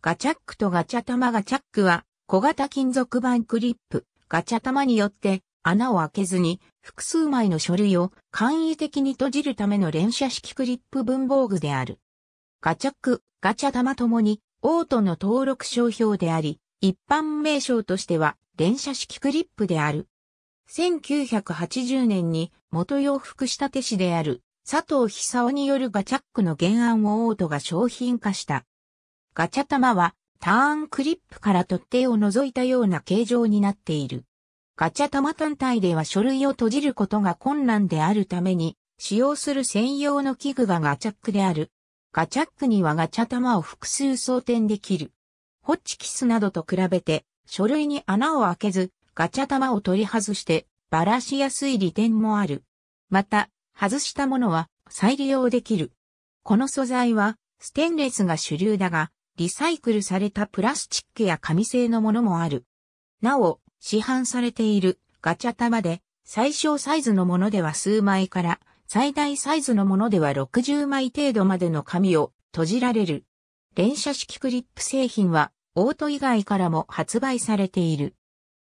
ガチャックとガチャ玉ガチャックは小型金属板クリップ、ガチャ玉によって穴を開けずに複数枚の書類を簡易的に閉じるための連射式クリップ文房具である。ガチャック、ガチャ玉ともにオートの登録商標であり、一般名称としては連射式クリップである。1980年に元洋服仕立て師である佐藤久夫によるガチャックの原案をオートが商品化した。ガチャ玉はターンクリップから取っ手を除いたような形状になっている。ガチャ玉単体では書類を閉じることが困難であるために、使用する専用の器具がガチャックである。ガチャックにはガチャ玉を複数装填できる。ホッチキスなどと比べて、書類に穴を開けず、ガチャ玉を取り外して、ばらしやすい利点もある。また、外したものは再利用できる。この素材は、ステンレスが主流だが、リサイクルされたプラスチックや紙製のものもある。なお、市販されているガチャ玉で最小サイズのものでは数枚から最大サイズのものでは60枚程度までの紙を閉じられる。連射式クリップ製品はオート以外からも発売されている。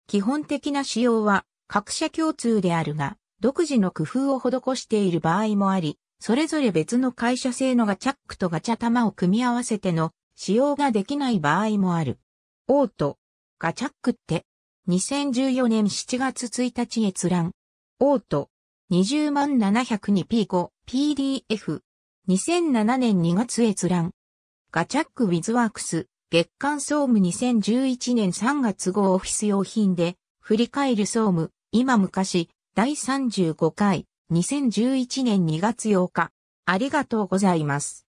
基本的な仕様は各社共通であるが、独自の工夫を施している場合もあり、それぞれ別の会社製のガチャックとガチャ玉を組み合わせての使用ができない場合もある。オート、ガチャックって、2014年7月1日閲覧。オート、20702P5、PDF、2007年2月閲覧。ガチャックウィズワークス、月間総務2011年3月号オフィス用品で、振り返る総務、今昔、第35回、2011年2月8日。ありがとうございます。